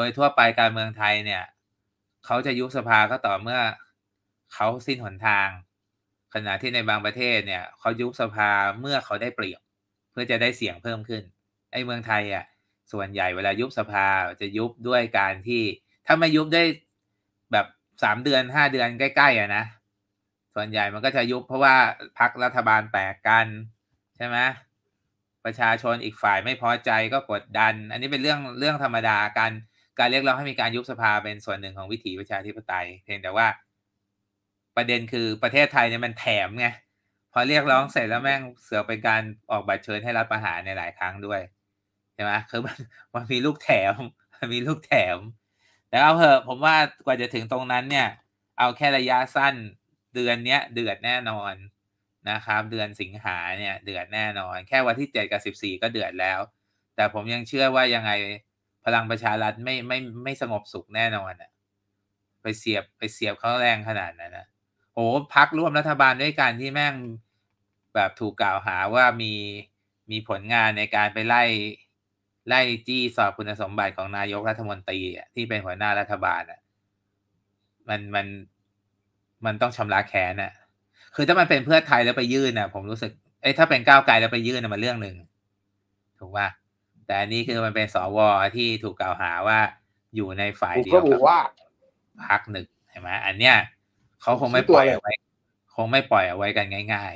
โดยทั่วไปการเมืองไทยเนี่ยเขาจะยุบสภาก็ต่อเมื่อเขาสิ้นหนทาง ขณะที่ในบางประเทศเนี่ยเขายุบสภาเมื่อเขาได้เปรียบ เพื่อจะได้เสียงเพิ่มขึ้นไอ้เมืองไทยอ่ะส่วนใหญ่เวลายุบสภาจะยุบด้วยการที่ ถ้าไม่ยุบได้แบบสามเดือนห้าเดือนใกล้ๆอ่ะนะส่วนใหญ่มันก็จะยุบเพราะว่าพักรัฐบาลแตกกันใช่ไหมประชาชนอีกฝ่ายไม่พอใจก็กดดัน อันนี้เป็นเรื่องเรื่องธรรมดาการการเรียกร้องให้มีการยุบสภาเป็นส่วนหนึ่งของวิถีประชาธิปไตยเพียงแต่ว่า ประเด็นคือประเทศไทยเนี่ยมันแถมไงพอเรียกร้องเสร็จแล้วแม่ง เสือเป็นการออกบัตรเชิญให้รับประหารในหลายครั้งด้วย ใช่ไหมคือมันมันมีลูกแถมมันมีลูกแถม แต่เอาเถอะผมว่ากว่าจะถึงตรงนั้นเนี่ย เอาแค่ระยะสั้นเดือนเนี้ย เดือดแน่นอนนะครับ เดือนสิงหาเนี่ยเดือดแน่นอน แค่วันที่เจ็ดกับสิบสี่ก็เดือดแล้ว แต่ผมยังเชื่อว่ายังไงพลังประชารัฐไม่ไม่ไม่สงบสุขแน่นอนอะไปเสียบไปเสียบเขาแรงขนาดนั้นนะโอ้พักร่วมรัฐบาลด้วยการที่แม่งแบบถูกกล่าวหาว่ามีมีผลงานในการไปไล่ ไล่จี้สอบคุณสมบัติของนายกรัฐมนตรีที่เป็นหัวหน้ารัฐบาลอะมันมันมันต้องชำระแค้นอะคือถ้ามันเป็นเพื่อไทยแล้วไปยื่นอะผมรู้สึกเอ้ถ้าเป็นก้าวไกลแล้วไปยื่นอะมันเรื่องหนึ่งถูกป่ะแต่อันนี้คือมันเป็นสวที่ถูกกล่าวหาว่าอยู่ในฝ่ายเดียวกับพักหนึ่งใช่ไหมอันเนี้ยเขาคงไม่ปล่อยเอาไว้ คงไม่ปล่อยเอาไว้กันง่าย